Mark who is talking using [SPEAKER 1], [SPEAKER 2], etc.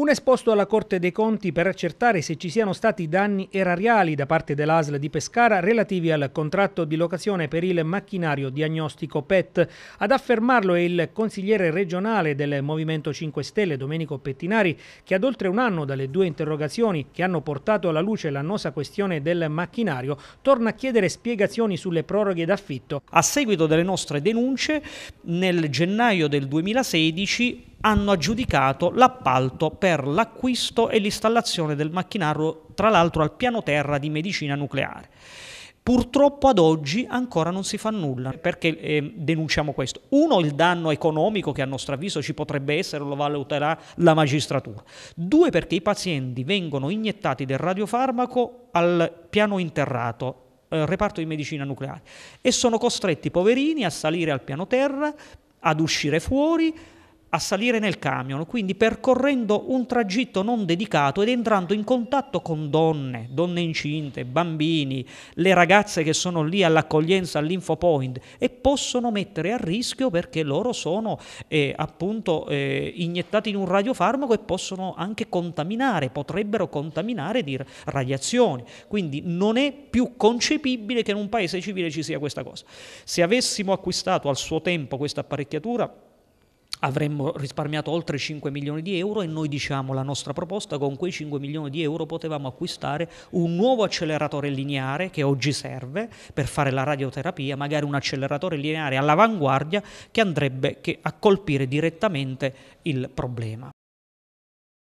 [SPEAKER 1] Un esposto alla Corte dei Conti per accertare se ci siano stati danni erariali da parte dell'ASL di Pescara relativi al contratto di locazione per il macchinario diagnostico PET. Ad affermarlo è il consigliere regionale del Movimento 5 Stelle Domenico Pettinari che ad oltre un anno dalle due interrogazioni che hanno portato alla luce l'annosa questione del macchinario torna a chiedere spiegazioni sulle proroghe d'affitto. A seguito delle nostre denunce
[SPEAKER 2] nel gennaio del 2016 hanno aggiudicato l'appalto per l'acquisto e l'installazione del macchinario, tra l'altro al piano terra di medicina nucleare. Purtroppo ad oggi ancora non si fa nulla, perché eh, denunciamo questo. Uno, il danno economico che a nostro avviso ci potrebbe essere, lo valuterà la magistratura. Due, perché i pazienti vengono iniettati del radiofarmaco al piano interrato, eh, reparto di medicina nucleare, e sono costretti, poverini, a salire al piano terra, ad uscire fuori, a salire nel camion, quindi percorrendo un tragitto non dedicato ed entrando in contatto con donne, donne incinte, bambini, le ragazze che sono lì all'accoglienza, all'infopoint e possono mettere a rischio perché loro sono eh, appunto eh, iniettati in un radiofarmaco e possono anche contaminare, potrebbero contaminare di radiazioni. Quindi non è più concepibile che in un paese civile ci sia questa cosa. Se avessimo acquistato al suo tempo questa apparecchiatura, avremmo risparmiato oltre 5 milioni di euro e noi diciamo la nostra proposta con quei 5 milioni di euro potevamo acquistare un nuovo acceleratore lineare che oggi serve per fare la radioterapia, magari un acceleratore lineare all'avanguardia che andrebbe a colpire direttamente il problema.